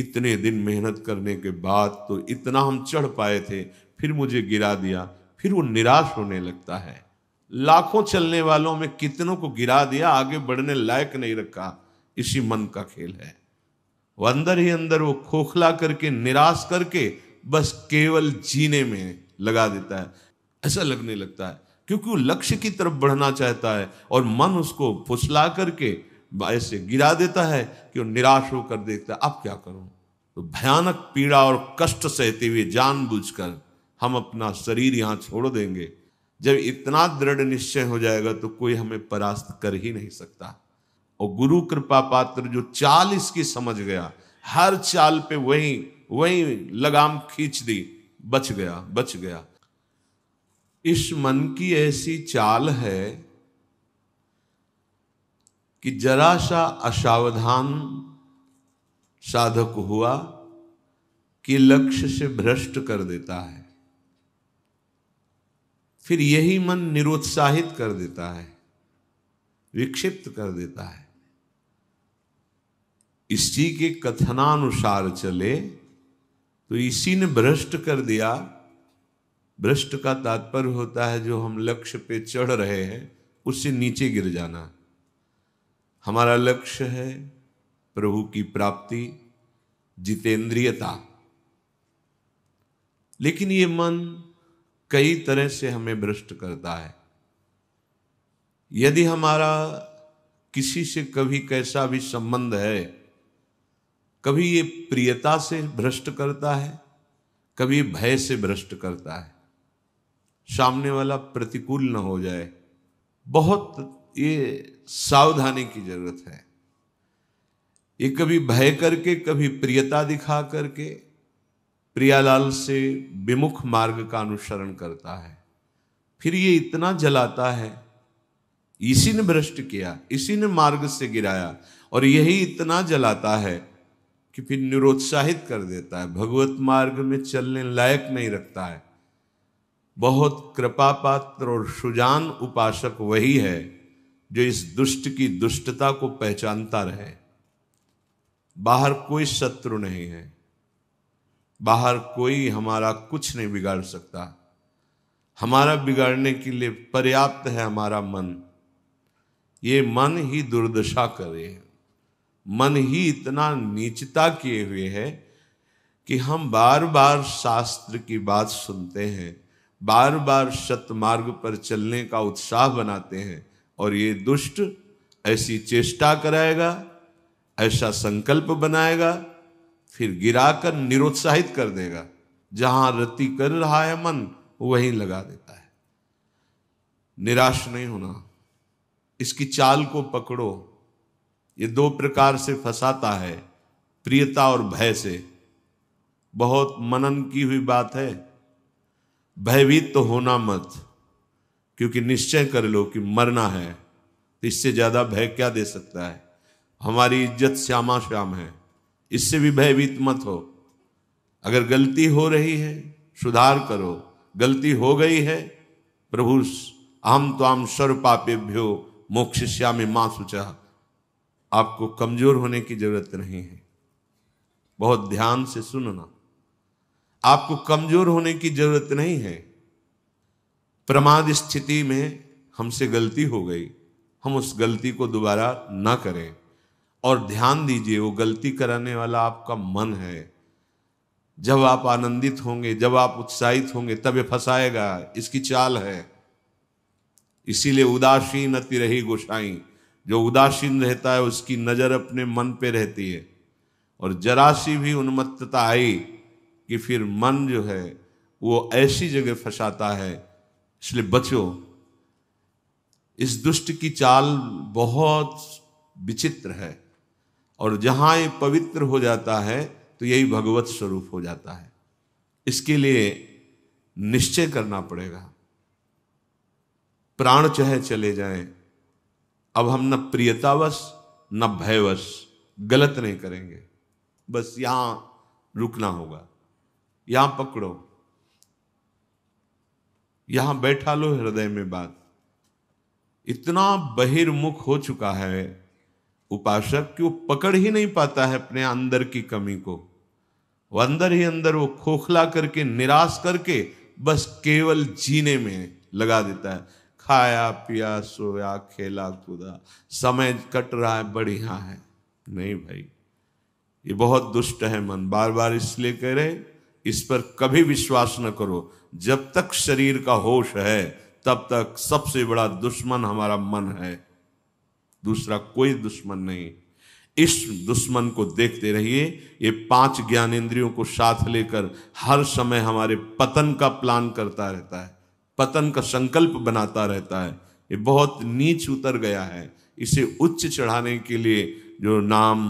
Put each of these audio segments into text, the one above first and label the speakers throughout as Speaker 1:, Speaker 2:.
Speaker 1: इतने दिन मेहनत करने के बाद तो इतना हम चढ़ पाए थे फिर मुझे गिरा दिया फिर वो निराश होने लगता है लाखों चलने वालों में कितनों को गिरा दिया आगे बढ़ने लायक नहीं रखा इसी मन का खेल है वो अंदर ही अंदर वो खोखला करके निराश करके बस केवल जीने में लगा देता है ऐसा लगने लगता है क्योंकि वो लक्ष्य की तरफ बढ़ना चाहता है और मन उसको फुसला करके ऐसे गिरा देता है कि वो निराश होकर देखता है अब क्या करूं तो भयानक पीड़ा और कष्ट सहते हुए जानबूझकर हम अपना शरीर यहाँ छोड़ देंगे जब इतना दृढ़ निश्चय हो जाएगा तो कोई हमें परास्त कर ही नहीं सकता और गुरु कृपा पात्र जो चाल इसकी समझ गया हर चाल पे वही वही लगाम खींच दी बच गया बच गया इस मन की ऐसी चाल है कि जरा सा असावधान साधक हुआ कि लक्ष्य से भ्रष्ट कर देता है फिर यही मन निरुत्साहित कर देता है विक्षिप्त कर देता है इसी के कथनानुसार चले तो इसी ने भ्रष्ट कर दिया भ्रष्ट का तात्पर्य होता है जो हम लक्ष्य पे चढ़ रहे हैं उससे नीचे गिर जाना है हमारा लक्ष्य है प्रभु की प्राप्ति जितेंद्रियता लेकिन ये मन कई तरह से हमें भ्रष्ट करता है यदि हमारा किसी से कभी कैसा भी संबंध है कभी ये प्रियता से भ्रष्ट करता है कभी भय से भ्रष्ट करता है सामने वाला प्रतिकूल न हो जाए बहुत ये सावधानी की जरूरत है ये कभी भय करके कभी प्रियता दिखा करके प्रियालाल से विमुख मार्ग का अनुसरण करता है फिर ये इतना जलाता है इसी ने भ्रष्ट किया इसी ने मार्ग से गिराया और यही इतना जलाता है कि फिर निरुत्साहित कर देता है भगवत मार्ग में चलने लायक नहीं रखता है बहुत कृपा पात्र और सुजान उपासक वही है जो इस दुष्ट की दुष्टता को पहचानता रहे बाहर कोई शत्रु नहीं है बाहर कोई हमारा कुछ नहीं बिगाड़ सकता हमारा बिगाड़ने के लिए पर्याप्त है हमारा मन ये मन ही दुर्दशा करे मन ही इतना नीचता किए हुए है कि हम बार बार शास्त्र की बात सुनते हैं बार बार शतमार्ग पर चलने का उत्साह बनाते हैं और ये दुष्ट ऐसी चेष्टा कराएगा ऐसा संकल्प बनाएगा फिर गिराकर निरुत्साहित कर देगा जहां रति कर रहा है मन वहीं लगा देता है निराश नहीं होना इसकी चाल को पकड़ो ये दो प्रकार से फंसाता है प्रियता और भय से बहुत मनन की हुई बात है भयभीत तो होना मत क्योंकि निश्चय कर लो कि मरना है तो इससे ज़्यादा भय क्या दे सकता है हमारी इज्जत श्यामा श्याम है इससे भी भयभीत मत हो अगर गलती हो रही है सुधार करो गलती हो गई है प्रभु अहम तो आम सर्व पापेभ्यो मोक्ष श्यामी माँ सुचा आपको कमजोर होने की जरूरत नहीं है बहुत ध्यान से सुनना आपको कमजोर होने की जरूरत नहीं है प्रमाद स्थिति में हमसे गलती हो गई हम उस गलती को दोबारा ना करें और ध्यान दीजिए वो गलती कराने वाला आपका मन है जब आप आनंदित होंगे जब आप उत्साहित होंगे तब ये फंसाएगा इसकी चाल है इसीलिए उदासीन अति रही गोसाई जो उदासीन रहता है उसकी नज़र अपने मन पे रहती है और जरा सी भी उन्मत्तता आई कि फिर मन जो है वो ऐसी जगह फंसाता है इसलिए बचो इस दुष्ट की चाल बहुत विचित्र है और जहां ये पवित्र हो जाता है तो यही भगवत स्वरूप हो जाता है इसके लिए निश्चय करना पड़ेगा प्राण चाहे चले जाए अब हम न प्रियतावश न भयवश गलत नहीं करेंगे बस यहां रुकना होगा यहां पकड़ो यहां बैठा लो हृदय में बात इतना बहिर्मुख हो चुका है उपासक कि वो पकड़ ही नहीं पाता है अपने अंदर की कमी को वो अंदर ही अंदर वो खोखला करके निराश करके बस केवल जीने में लगा देता है खाया पिया सोया खेला कूदा समय कट रहा है बढ़िया है नहीं भाई ये बहुत दुष्ट है मन बार बार इसलिए कह रहे इस पर कभी विश्वास न करो जब तक शरीर का होश है तब तक सबसे बड़ा दुश्मन हमारा मन है दूसरा कोई दुश्मन नहीं इस दुश्मन को देखते रहिए ये पांच ज्ञान इंद्रियों को साथ लेकर हर समय हमारे पतन का प्लान करता रहता है पतन का संकल्प बनाता रहता है ये बहुत नीच उतर गया है इसे उच्च चढ़ाने के लिए जो नाम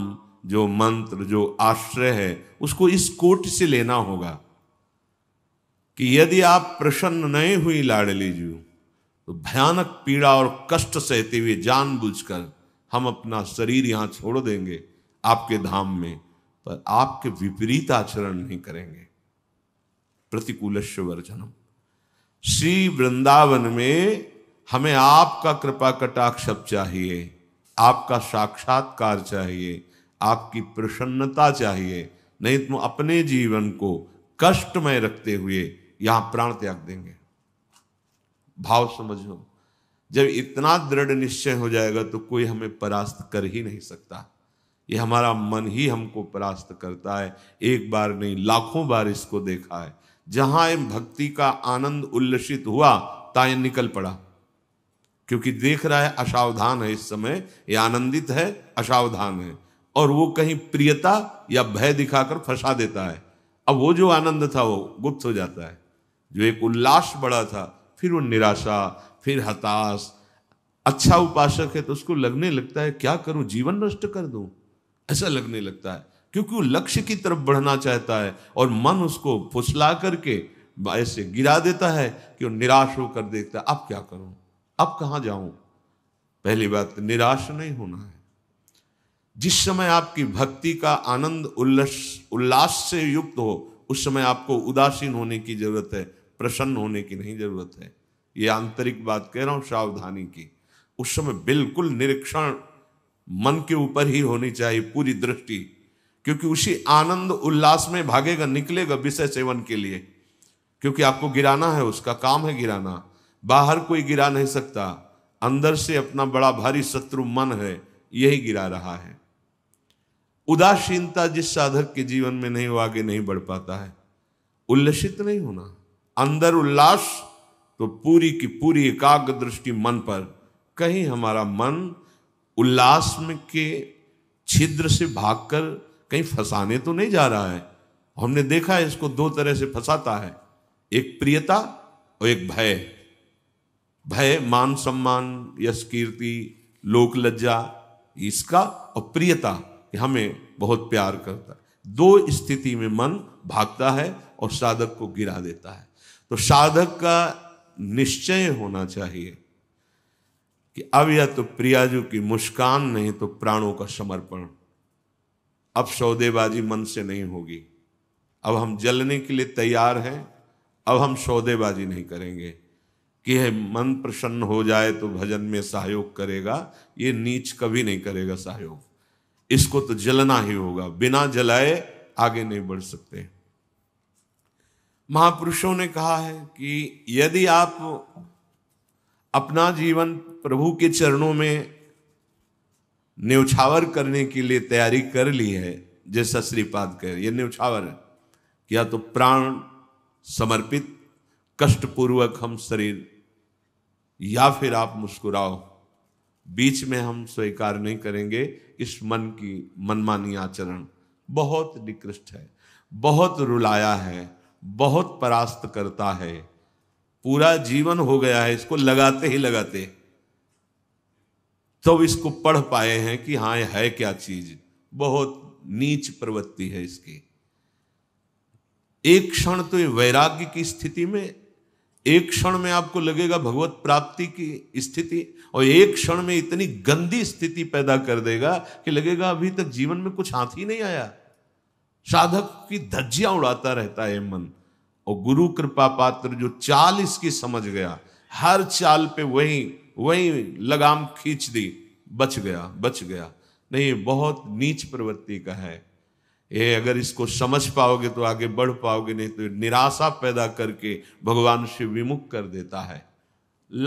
Speaker 1: जो मंत्र जो आश्रय है उसको इस कोट से लेना होगा कि यदि आप प्रसन्न नहीं हुई लाडली जी तो भयानक पीड़ा और कष्ट सहते हुए जानबूझकर हम अपना शरीर यहां छोड़ देंगे आपके धाम में पर आपके विपरीत आचरण नहीं करेंगे प्रतिकूल वर्जनम श्री वृंदावन में हमें आपका कृपा कटाक्ष चाहिए आपका साक्षात्कार चाहिए आपकी प्रसन्नता चाहिए नहीं तुम तो अपने जीवन को कष्टमय रखते हुए यहां प्राण त्याग देंगे भाव समझो जब इतना दृढ़ निश्चय हो जाएगा तो कोई हमें परास्त कर ही नहीं सकता ये हमारा मन ही हमको परास्त करता है एक बार नहीं लाखों बार इसको देखा है जहां भक्ति का आनंद उल्लसित हुआ ता निकल पड़ा क्योंकि देख रहा है असावधान है इस समय ये आनंदित है असावधान है और वो कहीं प्रियता या भय दिखाकर फंसा देता है अब वो जो आनंद था वो गुप्त हो जाता है जो एक उल्लास बड़ा था फिर वो निराशा फिर हताश अच्छा उपासक है तो उसको लगने लगता है क्या करूं जीवन नष्ट कर दूं ऐसा लगने लगता है क्योंकि वो लक्ष्य की तरफ बढ़ना चाहता है और मन उसको फुसला करके ऐसे गिरा देता है कि वो निराश होकर देखता है अब क्या करूं अब कहाँ जाऊं पहली बात तो निराश नहीं होना है जिस समय आपकी भक्ति का आनंद उल्लास उल्लास से युक्त हो उस समय आपको उदासीन होने की जरूरत है प्रसन्न होने की नहीं जरूरत है ये आंतरिक बात कह रहा हूँ सावधानी की उस समय बिल्कुल निरीक्षण मन के ऊपर ही होनी चाहिए पूरी दृष्टि क्योंकि उसी आनंद उल्लास में भागेगा निकलेगा विषय सेवन के लिए क्योंकि आपको गिराना है उसका काम है गिराना बाहर कोई गिरा नहीं सकता अंदर से अपना बड़ा भारी शत्रु मन है यही गिरा रहा है उदासीनता जिस साधक के जीवन में नहीं वो आगे नहीं बढ़ पाता है उल्लसित नहीं होना अंदर उल्लास तो पूरी की पूरी एकाग्र दृष्टि मन पर कहीं हमारा मन उल्लास में के छिद्र से भागकर कहीं फंसाने तो नहीं जा रहा है हमने देखा है इसको दो तरह से फंसाता है एक प्रियता और एक भय भय मान सम्मान यश कीर्ति लोक लज्जा इसका और प्रियता हमें बहुत प्यार करता है दो स्थिति में मन भागता है और साधक को गिरा देता है तो साधक का निश्चय होना चाहिए कि अब या तो प्रियाजू की मुस्कान नहीं तो प्राणों का समर्पण अब सौदेबाजी मन से नहीं होगी अब हम जलने के लिए तैयार हैं अब हम सौदेबाजी नहीं करेंगे कि है मन प्रसन्न हो जाए तो भजन में सहयोग करेगा ये नीच कभी नहीं करेगा सहयोग इसको तो जलना ही होगा बिना जलाए आगे नहीं बढ़ सकते महापुरुषों ने कहा है कि यदि आप अपना जीवन प्रभु के चरणों में न्यौछावर करने के लिए तैयारी कर ली है जैसा श्रीपाद कह ये न्यौछावर है कि या तो प्राण समर्पित कष्टपूर्वक हम शरीर या फिर आप मुस्कुराओ बीच में हम स्वीकार नहीं करेंगे इस मन की मनमानी आचरण बहुत निकृष्ट है बहुत रुलाया है बहुत परास्त करता है पूरा जीवन हो गया है इसको लगाते ही लगाते तो इसको पढ़ पाए हैं कि हाँ है क्या चीज बहुत नीच प्रवृत्ति है इसकी एक क्षण तो ये वैराग्य की स्थिति में एक क्षण में आपको लगेगा भगवत प्राप्ति की स्थिति और एक क्षण में इतनी गंदी स्थिति पैदा कर देगा कि लगेगा अभी तक जीवन में कुछ हाथ ही नहीं आया साधक की धज्जियां उड़ाता रहता है मन और गुरु कृपा पात्र जो चाल इसकी समझ गया हर चाल पे वही वही लगाम खींच दी बच गया बच गया नहीं बहुत नीच प्रवृत्ति का है ये अगर इसको समझ पाओगे तो आगे बढ़ पाओगे नहीं तो निराशा पैदा करके भगवान शिव विमुख कर देता है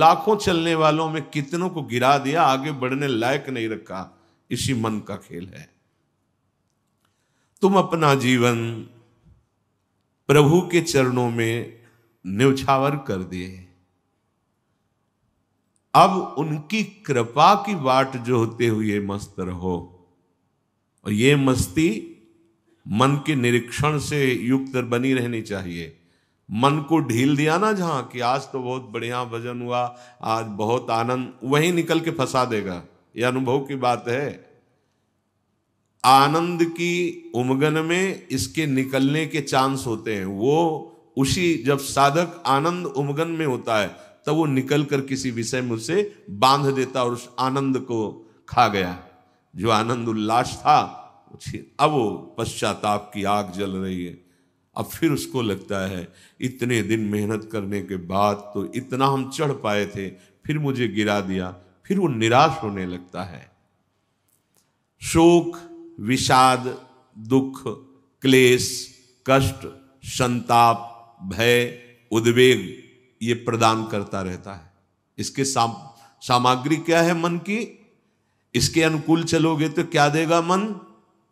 Speaker 1: लाखों चलने वालों में कितनों को गिरा दिया आगे बढ़ने लायक नहीं रखा इसी मन का खेल है तुम अपना जीवन प्रभु के चरणों में न्यौछावर कर दिए अब उनकी कृपा की बाट होते हुए मस्त रहो और ये मस्ती मन के निरीक्षण से युक्त बनी रहनी चाहिए मन को ढील दिया ना जहां कि आज तो बहुत बढ़िया भजन हुआ आज बहुत आनंद वहीं निकल के फंसा देगा यह अनुभव की बात है आनंद की उमगन में इसके निकलने के चांस होते हैं वो उसी जब साधक आनंद उमगन में होता है तब वो निकल कर किसी विषय में उसे बांध देता और उस आनंद को खा गया जो आनंद उल्लास था अब वो पश्चाताप की आग जल रही है अब फिर उसको लगता है इतने दिन मेहनत करने के बाद तो इतना हम चढ़ पाए थे फिर मुझे गिरा दिया फिर वो निराश होने लगता है शोक विषाद दुख क्लेश कष्ट संताप भय उद्वेग ये प्रदान करता रहता है इसके साम, सामग्री क्या है मन की इसके अनुकूल चलोगे तो क्या देगा मन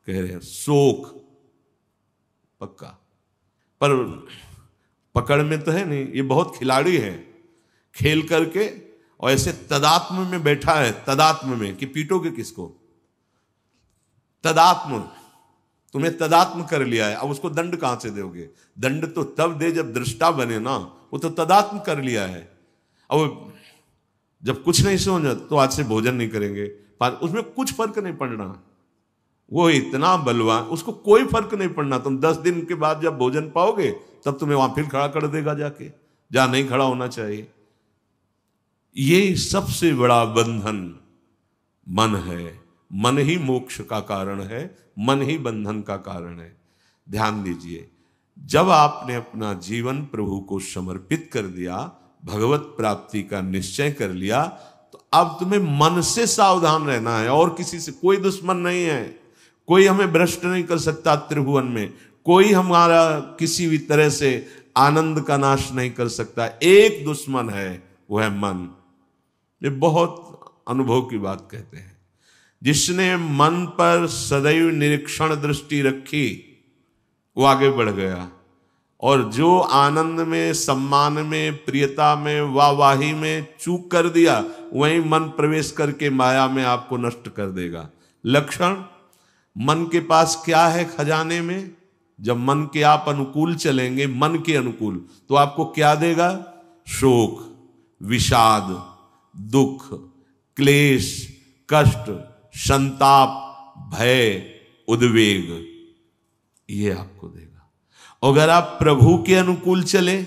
Speaker 1: कह रहे हैं शोक पक्का पर पकड़ में तो है नहीं ये बहुत खिलाड़ी है खेल करके और ऐसे तदात्म में बैठा है तदात्म में कि पीटोगे किसको तदात्म तुमने तदात्म कर लिया है अब उसको दंड कहां से दोगे दंड तो तब दे जब दृष्टा बने ना वो तो तदात्म कर लिया है अब जब कुछ नहीं सोच तो आज से भोजन नहीं करेंगे उसमें कुछ फर्क नहीं पड़ रहा वो इतना बलवान उसको कोई फर्क नहीं पड़ना तुम दस दिन के बाद जब भोजन पाओगे तब तुम्हें वहां फिर खड़ा कर देगा जाके जहां नहीं खड़ा होना चाहिए ये सबसे बड़ा बंधन मन है मन ही मोक्ष का कारण है मन ही बंधन का कारण है ध्यान दीजिए जब आपने अपना जीवन प्रभु को समर्पित कर दिया भगवत प्राप्ति का निश्चय कर लिया तो अब तुम्हें मन से सावधान रहना है और किसी से कोई दुश्मन नहीं है कोई हमें भ्रष्ट नहीं कर सकता त्रिभुवन में कोई हमारा किसी भी तरह से आनंद का नाश नहीं कर सकता एक दुश्मन है वह है मन ये बहुत अनुभव की बात कहते हैं जिसने मन पर सदैव निरीक्षण दृष्टि रखी वो आगे बढ़ गया और जो आनंद में सम्मान में प्रियता में वाहवाही में चूक कर दिया वही मन प्रवेश करके माया में आपको नष्ट कर देगा लक्षण मन के पास क्या है खजाने में जब मन के आप अनुकूल चलेंगे मन के अनुकूल तो आपको क्या देगा शोक विषाद दुख क्लेश कष्ट संताप भय उद्वेग ये आपको देगा अगर आप प्रभु के अनुकूल चले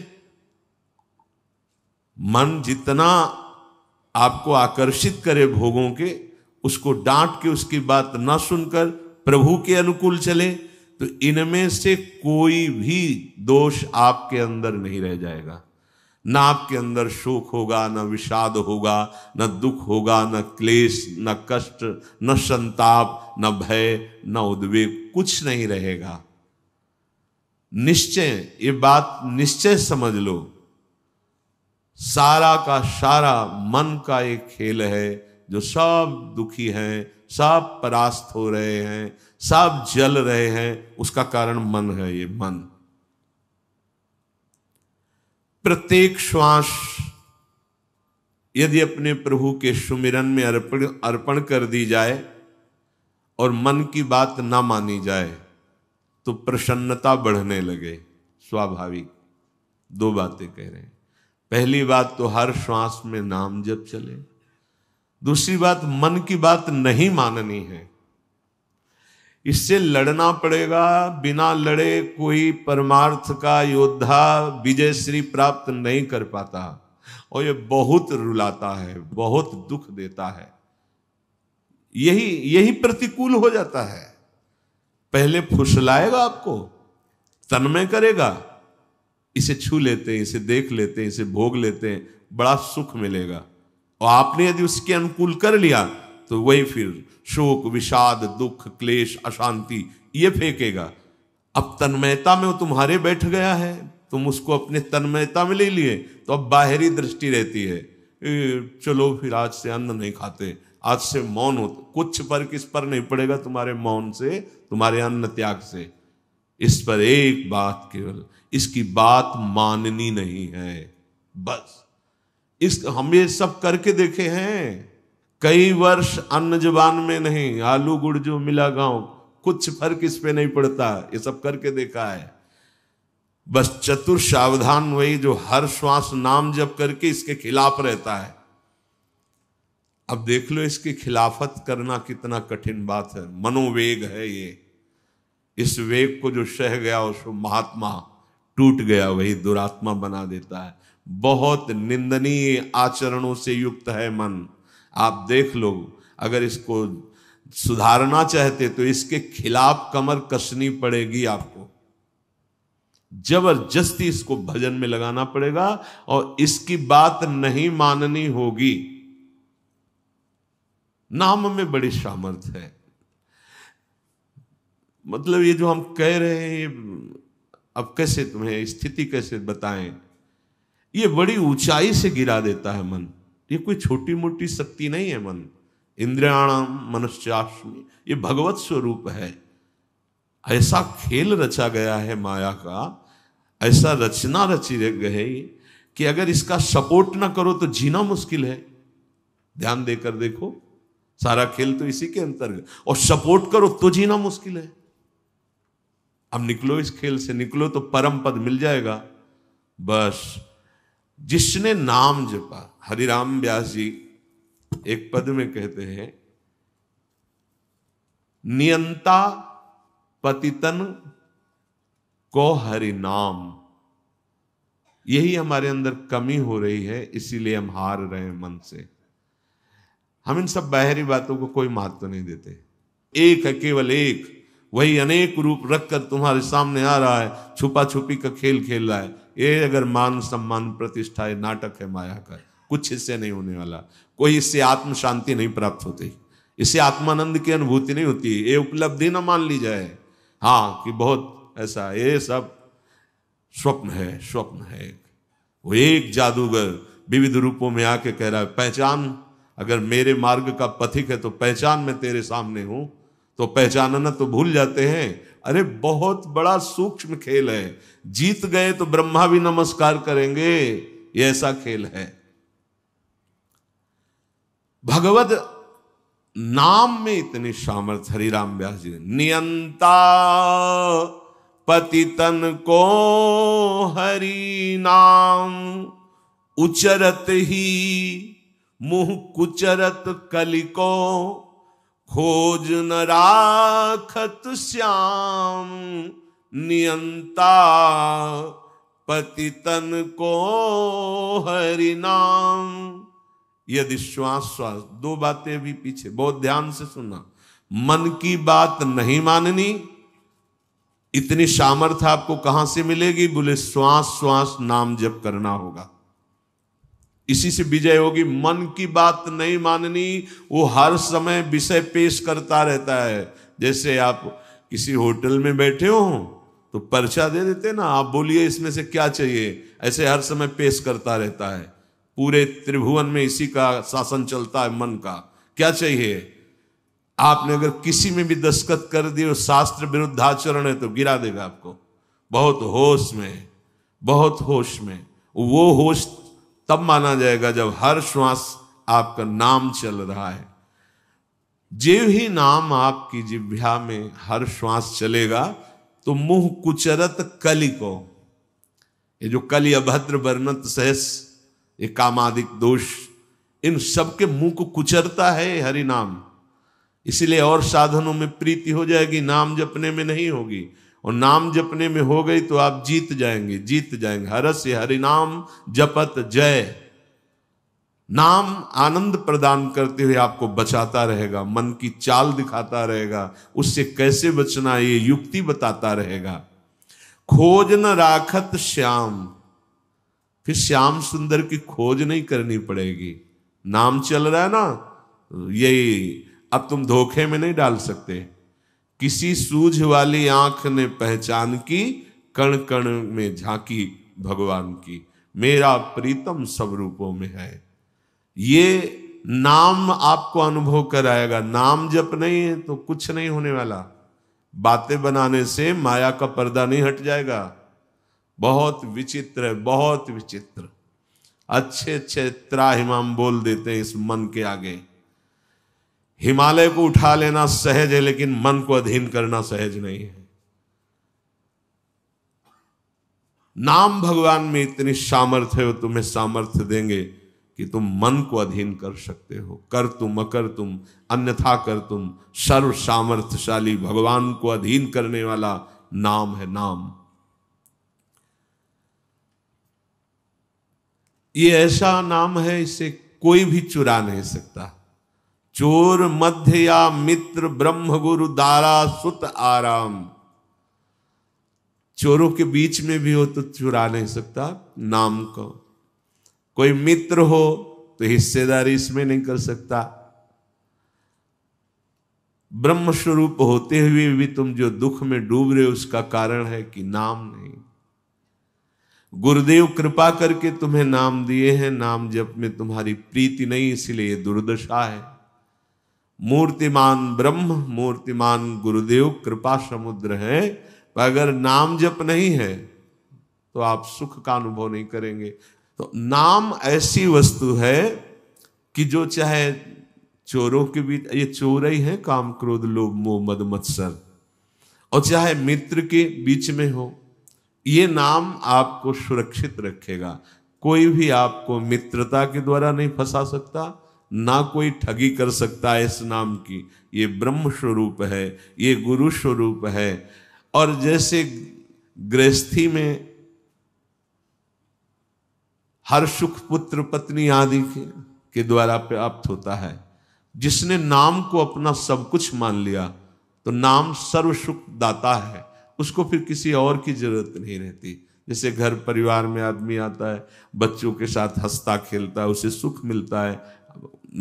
Speaker 1: मन जितना आपको आकर्षित करे भोगों के उसको डांट के उसकी बात ना सुनकर प्रभु के अनुकूल चले तो इनमें से कोई भी दोष आपके अंदर नहीं रह जाएगा ना आपके अंदर शोक होगा न विषाद होगा न दुख होगा न क्लेश न कष्ट न संताप न भय ना उद्वेग कुछ नहीं रहेगा निश्चय ये बात निश्चय समझ लो सारा का सारा मन का एक खेल है जो सब दुखी हैं सब परास्त हो रहे हैं सब जल रहे हैं उसका कारण मन है ये मन प्रत्येक श्वास यदि अपने प्रभु के सुमिरन में अर्पण अर्पण कर दी जाए और मन की बात ना मानी जाए तो प्रसन्नता बढ़ने लगे स्वाभाविक दो बातें कह रहे हैं पहली बात तो हर श्वास में नाम जब चले दूसरी बात मन की बात नहीं माननी है इससे लड़ना पड़ेगा बिना लड़े कोई परमार्थ का योद्धा विजय श्री प्राप्त नहीं कर पाता और ये बहुत रुलाता है बहुत दुख देता है यही यही प्रतिकूल हो जाता है पहले फुसलाएगा आपको तन्मय करेगा इसे छू लेते हैं इसे देख लेते हैं इसे भोग लेते हैं बड़ा सुख मिलेगा और आपने यदि उसके अनुकूल कर लिया तो वही फिर शोक विषाद दुख क्लेश अशांति ये फेंकेगा अब तन्मयता में वो तुम्हारे बैठ गया है तुम उसको अपने तन्मयता में ले लिए तो अब बाहरी दृष्टि रहती है चलो फिर आज से अन्न नहीं खाते आज से मौन हो कुछ फर्क इस पर नहीं पड़ेगा तुम्हारे मौन से तुम्हारे अन्न त्याग से इस पर एक बात केवल इसकी बात माननी नहीं है बस इस हम ये सब करके देखे हैं कई वर्ष अन्न जबान में नहीं आलू गुड़ जो मिला गांव कुछ फर्क इस पे नहीं पड़ता ये सब करके देखा है बस चतुर सावधान वही जो हर श्वास नाम जब करके इसके खिलाफ रहता है अब देख लो इसके खिलाफत करना कितना कठिन बात है मनोवेग है ये इस वेग को जो सह गया उसको महात्मा टूट गया वही दुरात्मा बना देता है बहुत निंदनीय आचरणों से युक्त है मन आप देख लो अगर इसको सुधारना चाहते तो इसके खिलाफ कमर कसनी पड़ेगी आपको जबरदस्ती इसको भजन में लगाना पड़ेगा और इसकी बात नहीं माननी होगी नाम में बड़ी सामर्थ है मतलब ये जो हम कह रहे हैं अब कैसे तुम्हें स्थिति कैसे बताएं ये बड़ी ऊंचाई से गिरा देता है मन ये कोई छोटी मोटी शक्ति नहीं है मन इंद्रियाणाम मनुष्याश्मी ये भगवत स्वरूप है ऐसा खेल रचा गया है माया का ऐसा रचना रची गई कि अगर इसका सपोर्ट ना करो तो जीना मुश्किल है ध्यान देकर देखो सारा खेल तो इसी के अंतर्गत और सपोर्ट करो तो जीना मुश्किल है अब निकलो इस खेल से निकलो तो परम पद मिल जाएगा बस जिसने नाम जपा हरिराम व्यास जी एक पद में कहते हैं नियंता पतितन को हरिनाम यही हमारे अंदर कमी हो रही है इसीलिए हम हार रहे हैं मन से हम इन सब बाहरी बातों को कोई महत्व तो नहीं देते एक है केवल एक वही अनेक रूप रखकर तुम्हारे सामने आ रहा है छुपा छुपी का खेल खेल रहा है ये अगर मान सम्मान प्रतिष्ठा है नाटक है माया का कुछ इससे नहीं होने वाला कोई इससे आत्म शांति नहीं प्राप्त होती इससे आत्मानंद की अनुभूति नहीं होती ये उपलब्धि ना मान ली जाए हाँ कि बहुत ऐसा ये सब स्वप्न है स्वप्न है वो एक जादूगर विविध रूपों में आके कह रहा है पहचान अगर मेरे मार्ग का पथिक है तो पहचान मैं तेरे सामने हूं तो पहचानना तो भूल जाते हैं अरे बहुत बड़ा सूक्ष्म खेल है जीत गए तो ब्रह्मा भी नमस्कार करेंगे ये ऐसा खेल है भगवत नाम में इतनी सामर्थ्य राम व्यास जी नियंता पतितन को हरि नाम उचरत ही मुह कुचरत कलिको खोज न राखत श्याम नियंता पतितन को हरि नाम यदि श्वास श्वास दो बातें भी पीछे बहुत ध्यान से सुनना मन की बात नहीं माननी इतनी सामर्थ्य आपको कहां से मिलेगी बोले श्वास श्वास नाम जप करना होगा इसी से विजय होगी मन की बात नहीं माननी वो हर समय विषय पेश करता रहता है जैसे आप किसी होटल में बैठे हो तो पर्चा दे देते ना आप बोलिए इसमें से क्या चाहिए ऐसे हर समय पेश करता रहता है पूरे त्रिभुवन में इसी का शासन चलता है मन का क्या चाहिए आपने अगर किसी में भी दस्खत कर दी और शास्त्र विरुद्ध आचरण है तो गिरा देगा आपको बहुत होश में बहुत होश में वो होश तब माना जाएगा जब हर श्वास आपका नाम चल रहा है जे ही नाम आपकी जिभ्या में हर श्वास चलेगा तो मुंह कुचरत कली को ये जो कली अभद्र वर्णत सहस ये कामादिक दोष इन सब के मुंह को कुचरता है हरि नाम इसलिए और साधनों में प्रीति हो जाएगी नाम जपने में नहीं होगी और नाम जपने में हो गई तो आप जीत जाएंगे जीत जाएंगे से हरिनाम जपत जय नाम आनंद प्रदान करते हुए आपको बचाता रहेगा मन की चाल दिखाता रहेगा उससे कैसे बचना ये युक्ति बताता रहेगा खोज न राखत श्याम फिर श्याम सुंदर की खोज नहीं करनी पड़ेगी नाम चल रहा है ना यही अब तुम धोखे में नहीं डाल सकते किसी सूझ वाली आंख ने पहचान की कण कण में झांकी भगवान की मेरा प्रीतम सब रूपों में है ये नाम आपको अनुभव कराएगा नाम जप नहीं है तो कुछ नहीं होने वाला बातें बनाने से माया का पर्दा नहीं हट जाएगा बहुत विचित्र है बहुत विचित्र अच्छे अच्छे त्राहिमाम बोल देते हैं इस मन के आगे हिमालय को उठा लेना सहज है लेकिन मन को अधीन करना सहज नहीं है नाम भगवान में इतनी सामर्थ्य हो तुम्हें सामर्थ्य देंगे कि तुम मन को अधीन कर सकते हो कर तुम अकर तुम अन्यथा कर तुम सर्व सामर्थ्यशाली भगवान को अधीन करने वाला नाम है नाम ये ऐसा नाम है इसे कोई भी चुरा नहीं सकता चोर मध्य या मित्र ब्रह्म गुरु दारा सुत आराम चोरों के बीच में भी हो तो चुरा नहीं सकता नाम को कोई मित्र हो तो हिस्सेदारी इसमें नहीं कर सकता ब्रह्म स्वरूप होते हुए भी तुम जो दुख में डूब रहे हो उसका कारण है कि नाम नहीं गुरुदेव कृपा करके तुम्हें नाम दिए हैं नाम जप में तुम्हारी प्रीति नहीं इसलिए दुर्दशा है मूर्तिमान ब्रह्म मूर्तिमान गुरुदेव कृपा समुद्र है अगर नाम जप नहीं है तो आप सुख का अनुभव नहीं करेंगे तो नाम ऐसी वस्तु है कि जो चाहे चोरों के बीच ये चोर ही है काम क्रोध लोभ मोह मद मत्सर और चाहे मित्र के बीच में हो ये नाम आपको सुरक्षित रखेगा कोई भी आपको मित्रता के द्वारा नहीं फंसा सकता ना कोई ठगी कर सकता इस नाम की ये ब्रह्म स्वरूप है ये गुरु स्वरूप है और जैसे गृहस्थी में हर सुख पुत्र पत्नी आदि के, के द्वारा प्राप्त होता है जिसने नाम को अपना सब कुछ मान लिया तो नाम सर्व सुख दाता है उसको फिर किसी और की जरूरत नहीं रहती जैसे घर परिवार में आदमी आता है बच्चों के साथ हंसता खेलता है उसे सुख मिलता है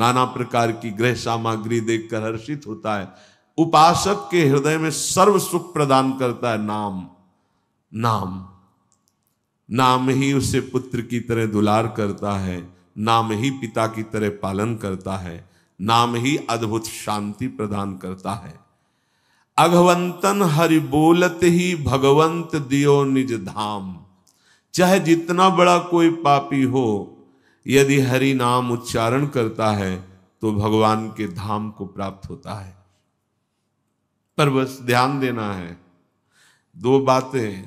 Speaker 1: नाना प्रकार की गृह सामग्री देखकर हर्षित होता है उपासक के हृदय में सर्व सुख प्रदान करता है नाम नाम नाम ही उसे पुत्र की तरह दुलार करता है नाम ही पिता की तरह पालन करता है नाम ही अद्भुत शांति प्रदान करता है अघवंतन हरि बोलत ही भगवंत दियो निज धाम चाहे जितना बड़ा कोई पापी हो यदि हरि नाम उच्चारण करता है तो भगवान के धाम को प्राप्त होता है पर बस ध्यान देना है दो बातें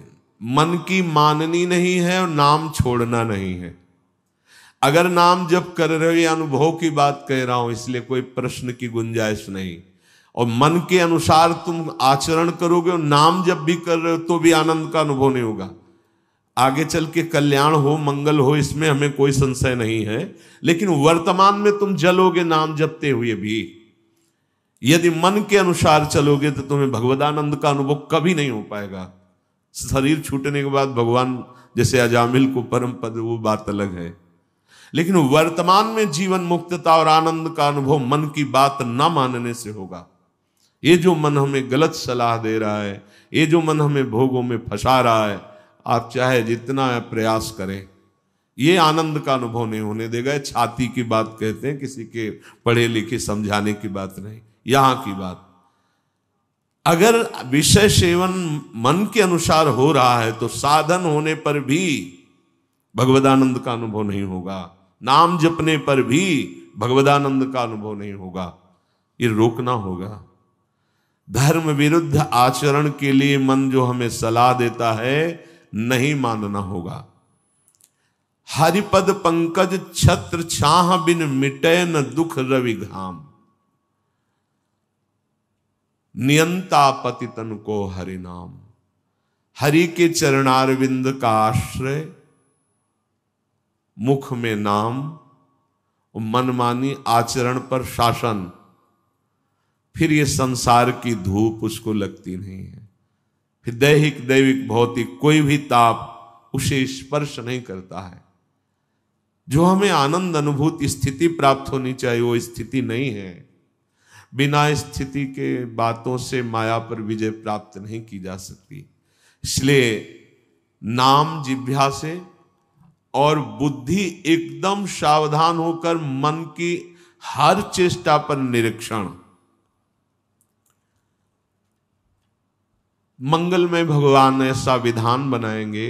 Speaker 1: मन की माननी नहीं है और नाम छोड़ना नहीं है अगर नाम जब कर रहे हो या अनुभव की बात कह रहा हूं इसलिए कोई प्रश्न की गुंजाइश नहीं और मन के अनुसार तुम आचरण करोगे और नाम जब भी कर रहे हो तो भी आनंद का अनुभव नहीं होगा आगे चल के कल्याण हो मंगल हो इसमें हमें कोई संशय नहीं है लेकिन वर्तमान में तुम जलोगे नाम जपते हुए भी यदि मन के अनुसार चलोगे तो तुम्हें भगवदानंद का अनुभव कभी नहीं हो पाएगा शरीर छूटने के बाद भगवान जैसे अजामिल को परम पद वो बात अलग है लेकिन वर्तमान में जीवन मुक्तता और आनंद का अनुभव मन की बात न मानने से होगा ये जो मन हमें गलत सलाह दे रहा है ये जो मन हमें भोगों में फंसा रहा है आप चाहे जितना प्रयास करें ये आनंद का अनुभव नहीं होने देगा छाती की बात कहते हैं किसी के पढ़े लिखे समझाने की बात नहीं यहां की बात अगर विषय सेवन मन के अनुसार हो रहा है तो साधन होने पर भी भगवदानंद का अनुभव नहीं होगा नाम जपने पर भी भगवदानंद का अनुभव नहीं होगा ये रोकना होगा धर्म विरुद्ध आचरण के लिए मन जो हमें सलाह देता है नहीं मानना होगा हरिपद पंकज छत्र छाह बिन मिटे न दुख रवि घाम नियंता तन को हरि नाम हरि के चरणारविंद का आश्रय मुख में नाम मनमानी आचरण पर शासन फिर ये संसार की धूप उसको लगती नहीं है फिर दैहिक दैविक भौतिक कोई भी ताप उसे स्पर्श नहीं करता है जो हमें आनंद अनुभूत स्थिति प्राप्त होनी चाहिए वो स्थिति नहीं है बिना स्थिति के बातों से माया पर विजय प्राप्त नहीं की जा सकती इसलिए नाम जिभ्या से और बुद्धि एकदम सावधान होकर मन की हर चेष्टा पर निरीक्षण मंगल में भगवान ऐसा विधान बनाएंगे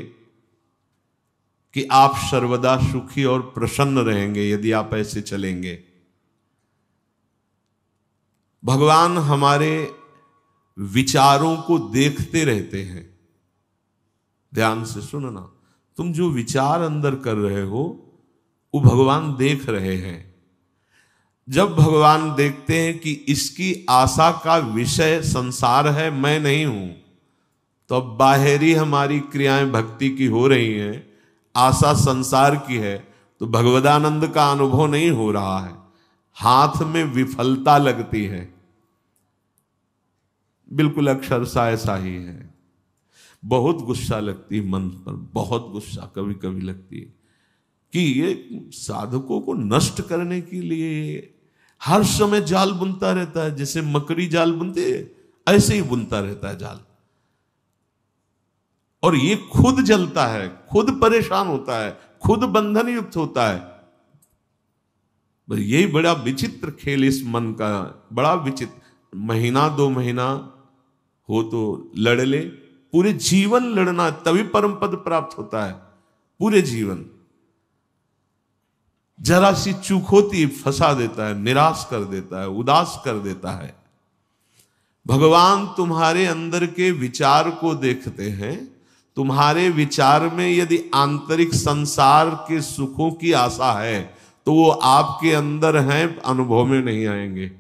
Speaker 1: कि आप सर्वदा सुखी और प्रसन्न रहेंगे यदि आप ऐसे चलेंगे भगवान हमारे विचारों को देखते रहते हैं ध्यान से सुनना तुम जो विचार अंदर कर रहे हो वो भगवान देख रहे हैं जब भगवान देखते हैं कि इसकी आशा का विषय संसार है मैं नहीं हूं तो अब बाहरी हमारी क्रियाएं भक्ति की हो रही हैं आशा संसार की है तो भगवदानंद का अनुभव नहीं हो रहा है हाथ में विफलता लगती है बिल्कुल अक्षरशा ऐसा ही है बहुत गुस्सा लगती है मन पर बहुत गुस्सा कभी कभी लगती है कि ये साधकों को नष्ट करने के लिए हर समय जाल बुनता रहता है जैसे मकड़ी जाल बुनती है ऐसे ही बुनता रहता है जाल और ये खुद जलता है खुद परेशान होता है खुद बंधन युक्त होता है यही बड़ा विचित्र खेल इस मन का बड़ा विचित्र महीना दो महीना हो तो लड़ ले पूरे जीवन लड़ना तभी परम पद प्राप्त होता है पूरे जीवन जरा सी चूक होती फंसा देता है निराश कर देता है उदास कर देता है भगवान तुम्हारे अंदर के विचार को देखते हैं तुम्हारे विचार में यदि आंतरिक संसार के सुखों की आशा है तो वो आपके अंदर है अनुभव में नहीं आएंगे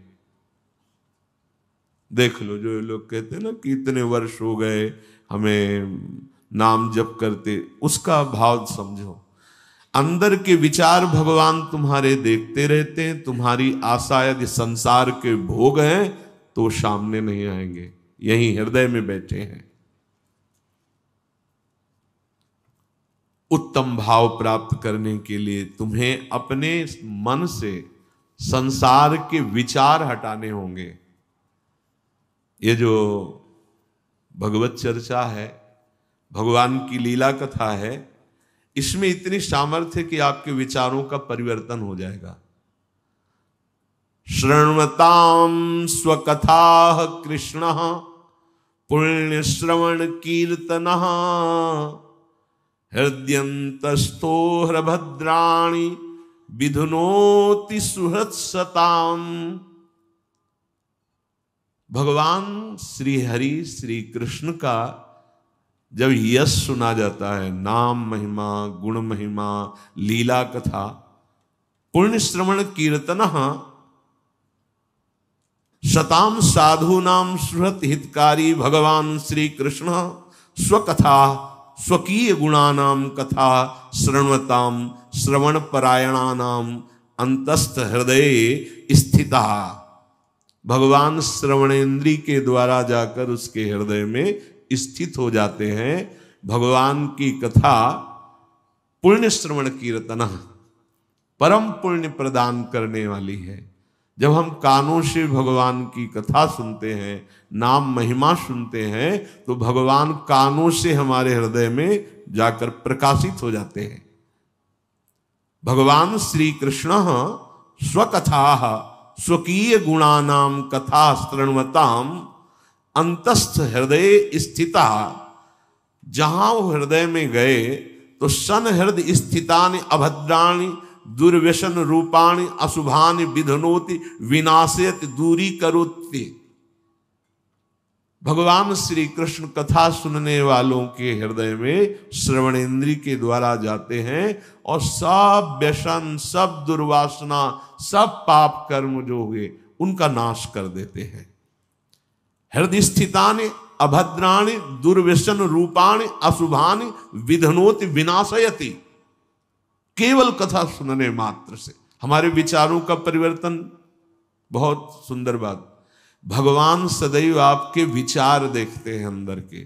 Speaker 1: देख लो जो लोग कहते हैं ना कि इतने वर्ष हो गए हमें नाम जप करते उसका भाव समझो अंदर के विचार भगवान तुम्हारे देखते रहते हैं तुम्हारी आशा यदि संसार के भोग हैं तो सामने नहीं आएंगे यही हृदय में बैठे हैं उत्तम भाव प्राप्त करने के लिए तुम्हें अपने मन से संसार के विचार हटाने होंगे ये जो भगवत चर्चा है भगवान की लीला कथा है इसमें इतनी सामर्थ्य कि आपके विचारों का परिवर्तन हो जाएगा श्रणताम स्वकथा कृष्ण पुण्य श्रवण कीर्तना हृदयंतस्थो हृभद्राणी विधुनोति सुहृत्सता भगवान श्री हरि श्री कृष्ण का जब यश सुना जाता है नाम महिमा गुण महिमा लीला कथा पुण्य श्रवण कीर्तन शताम साधु नाम सुहृत हितकारी भगवान श्री कृष्ण स्वकथा स्वकीय गुणानाम कथा श्रवणताम श्रवण परायणानाम अंतस्थ हृदय स्थिता भगवान श्रवणेन्द्री के द्वारा जाकर उसके हृदय में स्थित हो जाते हैं भगवान की कथा पुण्य श्रवण कीर्तन परम पुण्य प्रदान करने वाली है जब हम कानों से भगवान की कथा सुनते हैं नाम महिमा सुनते हैं तो भगवान कानों से हमारे हृदय में जाकर प्रकाशित हो जाते हैं भगवान श्री कृष्ण स्वकथा स्वकीय गुणानाम कथा स्तृणवताम अंतस्थ हृदय स्थिता जहां वो हृदय में गए तो सन हृदय स्थितानि अभद्राणी दुर्व्यसन रूपाणि अशुभानि विधनोति विनाशयत दूरी करोति भगवान श्री कृष्ण कथा सुनने वालों के हृदय में श्रवणेन्द्री के द्वारा जाते हैं और सब व्यसन सब दुर्वासना सब पाप कर्म जो हुए उनका नाश कर देते हैं हृदय स्थितानि अभद्राणि दुर्व्यसन रूपाणि अशुभानि विधनोति विनाशयति केवल कथा सुनने मात्र से हमारे विचारों का परिवर्तन बहुत सुंदर बात भगवान सदैव आपके विचार देखते हैं अंदर के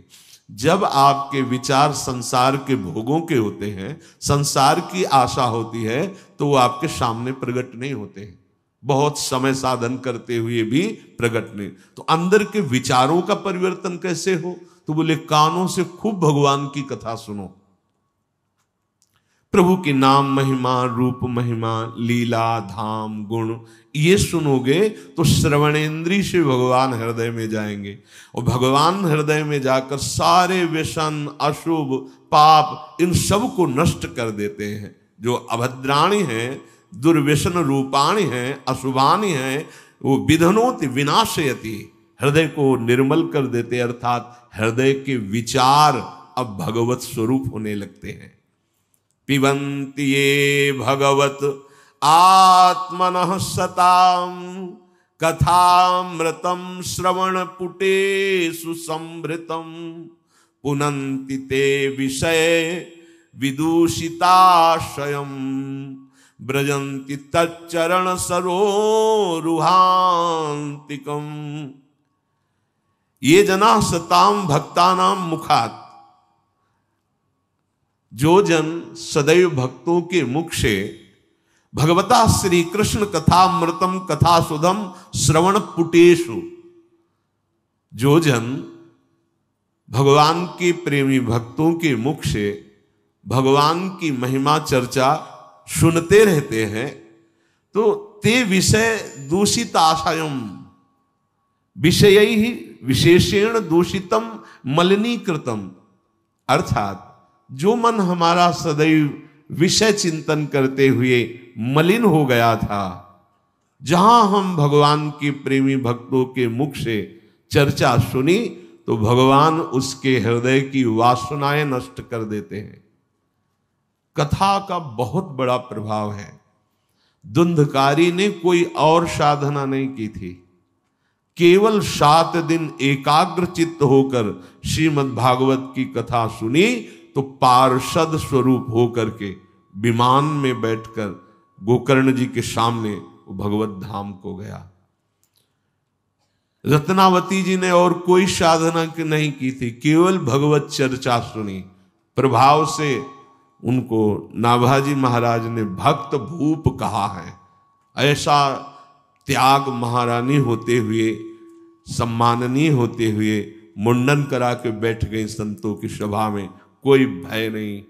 Speaker 1: जब आपके विचार संसार के भोगों के होते हैं संसार की आशा होती है तो वो आपके सामने प्रकट नहीं होते हैं बहुत समय साधन करते हुए भी प्रकट नहीं तो अंदर के विचारों का परिवर्तन कैसे हो तो बोले कानों से खूब भगवान की कथा सुनो प्रभु के नाम महिमा रूप महिमा लीला धाम गुण ये सुनोगे तो श्रवणेन्द्रीय से भगवान हृदय में जाएंगे और भगवान हृदय में जाकर सारे व्यसन अशुभ पाप इन सब को नष्ट कर देते हैं जो अभद्राणी हैं दुर्व्यसन रूपाणी हैं अशुभानी हैं वो विधनोति विनाशयति हृदय को निर्मल कर देते अर्थात हृदय के विचार अब भगवत स्वरूप होने लगते हैं पिबंती ये भगवत आत्मन सताम कथामृतम श्रवण पुटे सुसंभृतम पुनंति ते विषय विदूषिताशय व्रजंति तच्चरण सरोहांतिकम ये जना सताम भक्ता नाम मुखात जो जन सदैव भक्तों के मुख से भगवता श्री कृष्ण कथा मृतम कथा सुधम श्रवण पुटेशु जो जन भगवान के प्रेमी भक्तों के मुख से भगवान की महिमा चर्चा सुनते रहते हैं तो ते विषय दूषित आशयम विषय ही विशेषण दूषितम मलिनीकृतम अर्थात जो मन हमारा सदैव विषय चिंतन करते हुए मलिन हो गया था जहां हम भगवान के प्रेमी भक्तों के मुख से चर्चा सुनी तो भगवान उसके हृदय की वासनाएं नष्ट कर देते हैं कथा का बहुत बड़ा प्रभाव है दुंधकारी ने कोई और साधना नहीं की थी केवल सात दिन एकाग्र चित्त होकर श्रीमद भागवत की कथा सुनी तो पार्षद स्वरूप हो करके विमान में बैठकर गोकर्ण जी के सामने भगवत धाम को गया रत्नावती जी ने और कोई साधना नहीं की थी केवल भगवत चर्चा सुनी प्रभाव से उनको नाभाजी महाराज ने भक्त भूप कहा है ऐसा त्याग महारानी होते हुए सम्माननीय होते हुए मुंडन करा के बैठ गई संतों की सभा में कोई भय नहीं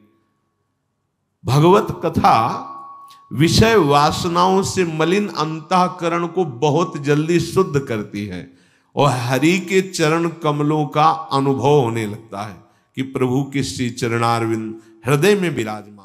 Speaker 1: भगवत कथा विषय वासनाओं से मलिन अंतकरण को बहुत जल्दी शुद्ध करती है और हरि के चरण कमलों का अनुभव होने लगता है कि प्रभु के श्री चरणारविंद हृदय में विराजमान